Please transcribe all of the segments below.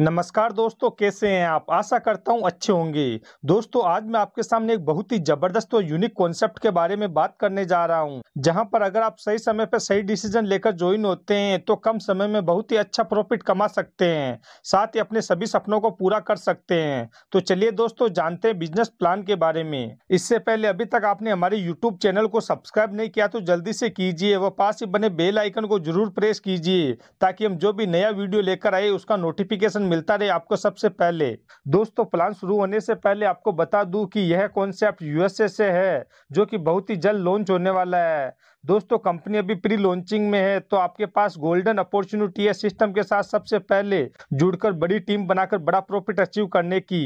नमस्कार दोस्तों कैसे हैं आप आशा करता हूं अच्छे होंगे दोस्तों आज मैं आपके सामने एक बहुत ही जबरदस्त और यूनिक कॉन्सेप्ट के बारे में बात करने जा रहा हूं जहां पर अगर आप सही समय पर सही डिसीजन लेकर ज्वाइन होते हैं तो कम समय में बहुत ही अच्छा प्रॉफिट कमा सकते हैं साथ ही अपने सभी सपनों को पूरा कर सकते हैं तो चलिए दोस्तों जानते हैं बिजनेस प्लान के बारे में इससे पहले अभी तक आपने हमारे यूट्यूब चैनल को सब्सक्राइब नहीं किया तो जल्दी से कीजिए व पास ही बने बेल आइकन को जरूर प्रेस कीजिए ताकि हम जो भी नया वीडियो लेकर आए उसका नोटिफिकेशन मिलता रहे आपको सबसे पहले दोस्तों प्लान शुरू होने से पहले आपको बता दूं कि यह कॉन्सेप्ट यूएसए से है जो कि बहुत ही जल्द लॉन्च होने वाला है दोस्तों कंपनी अभी प्री लॉन्चिंग में है तो आपके पास गोल्डन अपॉर्चुनिटी है सिस्टम के साथ सबसे पहले जुड़कर बड़ी टीम बनाकर बड़ा प्रॉफिट अचीव करने की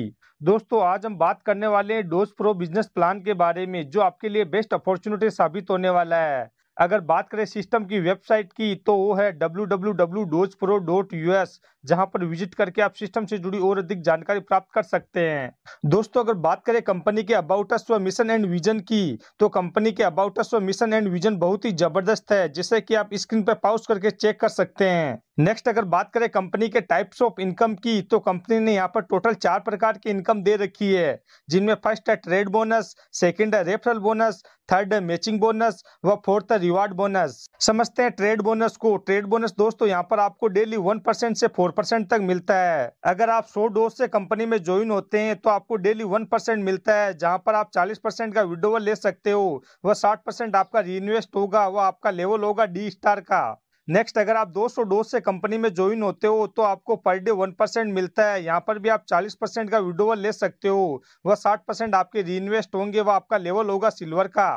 दोस्तों आज हम बात करने वाले हैं डोज प्रो बिजनेस प्लान के बारे में जो आपके लिए बेस्ट अपॉर्चुनिटी साबित होने वाला है अगर बात करें सिस्टम की वेबसाइट की तो वो है W W W doge pro dot U S जहाँ पर विजिट करके आप सिस्टम से जुड़ी और अधिक जानकारी प्राप्त कर सकते हैं दोस्तों अगर बात करें कंपनी के अबाउट अस व मिशन एंड विजन की तो कंपनी के अबाउट अस व मिशन एंड विजन बहुत ही जबरदस्त है जिसे कि आप स्क्रीन पर पाउस करके चेक कर सकते हैं नेक्स्ट अगर बात करें कंपनी के टाइप्स ऑफ इनकम की तो कंपनी ने यहाँ पर टोटल चार प्रकार की इनकम दे रखी है जिनमें फर्स्ट है ट्रेड बोनस सेकंड है रेफरल बोनस थर्ड है मैचिंग बोनस व फोर्थ है रिवार्ड बोनस समझते हैं ट्रेड बोनस को ट्रेड बोनस दोस्तों यहाँ पर आपको डेली वन परसेंट से फोर परसेंट तक मिलता है अगर आप सौ डोज से कंपनी में ज्वाइन होते हैं तो आपको डेली वन परसेंट मिलता है जहाँ पर आप चालीस परसेंट का विड्रोवल ले सकते हो वह साठ परसेंट आपका रीइन्वेस्ट होगा वह आपका लेवल होगा डी स्टार का नेक्स्ट अगर आप 200 डोज से कंपनी में ज्वाइन होते हो तो आपको पर डे वन परसेंट मिलता है यहाँ पर भी आप 40 परसेंट का विडोवल ले सकते हो वह 60 परसेंट आपके री होंगे वह आपका लेवल होगा सिल्वर का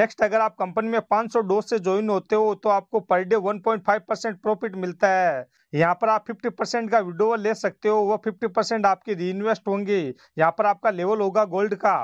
नेक्स्ट अगर आप कंपनी में 500 डोज से ज्वाइन होते हो तो आपको पर डे 1.5 परसेंट प्रॉफिट मिलता है यहाँ पर आप 50 परसेंट का विडोवल ले सकते हो वह 50 परसेंट आपके री होंगे यहाँ पर आपका लेवल होगा गोल्ड का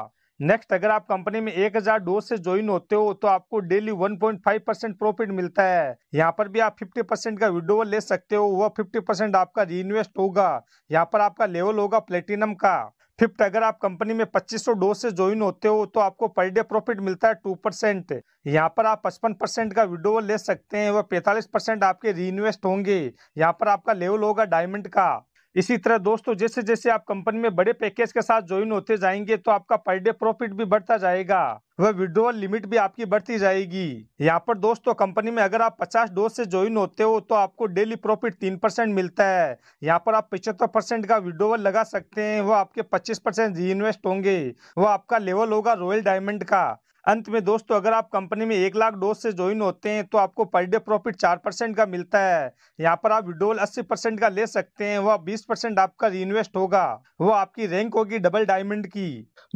नेक्स्ट अगर आप कंपनी में एक हजार डोज से ज्वाइन होते हो तो आपको डेली 1.5 परसेंट प्रॉफिट मिलता है यहाँ पर भी आप 50 परसेंट का विड्रोवल ले सकते हो वह 50 परसेंट आपका रीइन्वेस्ट होगा यहाँ पर आपका लेवल होगा प्लेटिनम का फिफ्थ अगर आप कंपनी में 2500 डोज से ज्वाइन होते हो तो आपको पर डे प्रॉफिट मिलता है टू परसेंट यहाँ पर आप पचपन परसेंट का विड्रोवल ले सकते हैं वह 45 परसेंट आपके रीइन्वेस्ट होंगे यहाँ पर आपका लेवल होगा डायमंड का इसी तरह दोस्तों जैसे जैसे आप कंपनी में बड़े पैकेज के साथ ज्वाइन होते जाएंगे तो आपका पर डे प्रॉफिट भी बढ़ता जाएगा वह विड्रोवल लिमिट भी आपकी बढ़ती जाएगी यहाँ पर दोस्तों कंपनी में अगर आप 50 डोज से ज्वाइन होते हो तो आपको डेली प्रॉफिट 3 परसेंट मिलता है यहाँ पर आप पिछहत्तर परसेंट का विड्रोवल लगा सकते हैं वह आपके 25 परसेंट री होंगे वह आपका लेवल होगा रॉयल डायमंड का अंत में दोस्तों अगर आप कंपनी में एक लाख डोज से ज्वाइन होते हैं तो आपको पर डे प्रॉफिट चार परसेंट का मिलता है यहाँ पर आप विड्रोल अस्सी परसेंट का ले सकते हैं वह बीस परसेंट आपका रीइन्वेस्ट होगा वो आपकी रैंक होगी डबल डायमंड की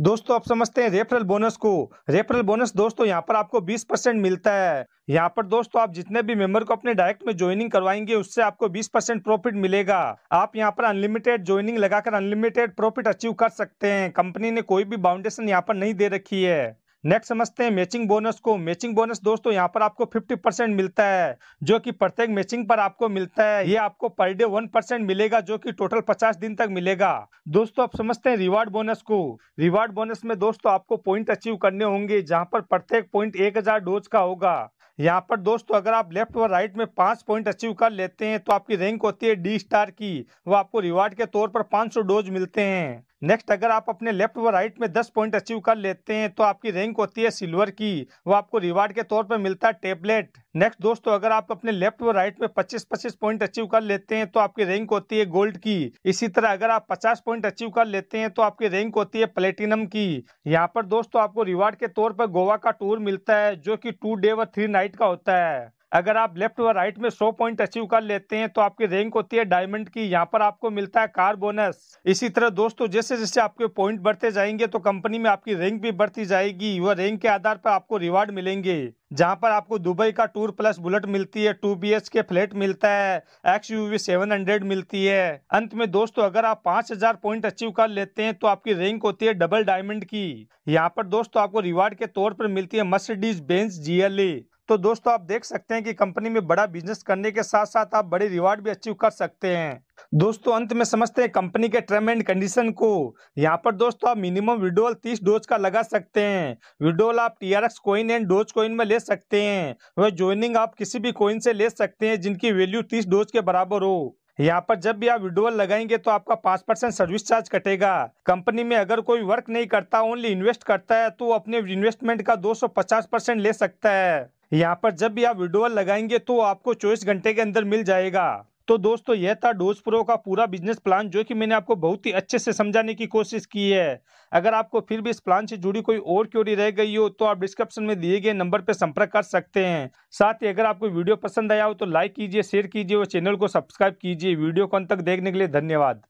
दोस्तों आप समझते हैं रेफरल बोनस को रेफरल बोनस दोस्तों यहाँ पर आपको बीस परसेंट मिलता है यहाँ पर दोस्तों आप जितने भी मेंबर को अपने डायरेक्ट में ज्वाइनिंग करवाएंगे उससे आपको 20 परसेंट प्रॉफिट मिलेगा आप यहाँ पर अनलिमिटेड ज्वाइनिंग लगाकर अनलिमिटेड प्रॉफिट अचीव कर सकते हैं कंपनी ने कोई भी बाउंडेशन यहाँ पर नहीं दे रखी है नेक्स्ट समझते हैं मैचिंग बोनस को मैचिंग बोनस दोस्तों यहाँ पर आपको 50 परसेंट मिलता है जो कि प्रत्येक मैचिंग पर आपको मिलता है ये आपको पर डे वन परसेंट मिलेगा जो कि टोटल 50 दिन तक मिलेगा दोस्तों आप समझते हैं रिवार्ड बोनस को रिवार्ड बोनस में दोस्तों आपको पॉइंट अचीव करने होंगे जहाँ पर प्रत्येक पॉइंट एक डोज का होगा यहाँ पर दोस्तों अगर आप लेफ्ट और राइट में पांच पॉइंट अचीव कर लेते हैं तो आपकी रैंक होती है डी स्टार की वो आपको रिवार्ड के तौर पर पांच डोज मिलते हैं नेक्स्ट अगर आप अपने लेफ्ट व राइट में 10 पॉइंट अचीव कर लेते हैं तो आपकी रैंक होती है सिल्वर की वो आपको रिवार्ड के तौर पर मिलता है टेबलेट नेक्स्ट दोस्तों अगर आप अपने लेफ्ट व राइट में 25-25 पॉइंट अचीव कर लेते हैं तो आपकी रैंक होती है गोल्ड की इसी तरह अगर आप 50 पॉइंट अचीव कर लेते हैं तो आपकी रैंक होती है प्लेटिनम की यहाँ पर दोस्तों आपको रिवार्ड के तौर पर गोवा का टूर मिलता है जो की टू डे व थ्री नाइट का होता है अगर आप लेफ्ट और राइट में 100 पॉइंट अचीव कर लेते हैं तो आपकी रैंक होती है डायमंड की यहाँ पर आपको मिलता है कार बोनस इसी तरह दोस्तों जैसे जैसे आपके पॉइंट बढ़ते जाएंगे तो कंपनी में आपकी रैंक भी बढ़ती जाएगी व रैंक के आधार पर आपको रिवार्ड मिलेंगे जहां पर आपको दुबई का टूर प्लस बुलेट मिलती है टू बी के फ्लैट मिलता है एक्स यू सेवन हंड्रेड मिलती है अंत में दोस्तों अगर आप पांच हजार पॉइंट अचीव कर लेते हैं तो आपकी रैंक होती है डबल डायमंड की यहाँ पर दोस्तों आपको रिवार्ड के तौर पर मिलती है मर्सिडीज बेंच जीएलए तो दोस्तों आप देख सकते हैं कि कंपनी में बड़ा बिजनेस करने के साथ साथ आप बड़े रिवार्ड भी अचीव कर सकते हैं दोस्तों अंत में समझते हैं कंपनी के टर्म एंड कंडीशन को यहाँ पर दोस्तों आप मिनिमम विड्रोवल 30 डोज का लगा सकते हैं विड्रोवल आप T R X coin and doge coin में ले सकते हैं वह ज्वाइनिंग आप किसी भी कोइन से ले सकते हैं जिनकी वैल्यू तीस डोज के बराबर हो यहाँ पर जब भी आप विड्रोवल लगाएंगे तो आपका पाँच परसेंट सर्विस चार्ज कटेगा कंपनी में अगर कोई वर्क नहीं करता ओनली इन्वेस्ट करता है तो अपने इन्वेस्टमेंट का दो सौ पचास परसेंट ले सकता है यहाँ पर जब भी आप विड्रोवल लगाएंगे तो आपको चौबीस घंटे के अंदर मिल जाएगा तो दोस्तों यह था डोज प्रो का पूरा बिजनेस प्लान जो कि मैंने आपको बहुत ही अच्छे से समझाने की कोशिश की है अगर आपको फिर भी इस प्लान से जुड़ी कोई और क्योरी रह गई हो तो आप डिस्क्रिप्शन में दिए गए नंबर पर संपर्क कर सकते हैं साथ ही अगर आपको वीडियो पसंद आया हो तो लाइक कीजिए शेयर कीजिए और चैनल को सब्सक्राइब कीजिए वीडियो को अंत तक देखने के लिए धन्यवाद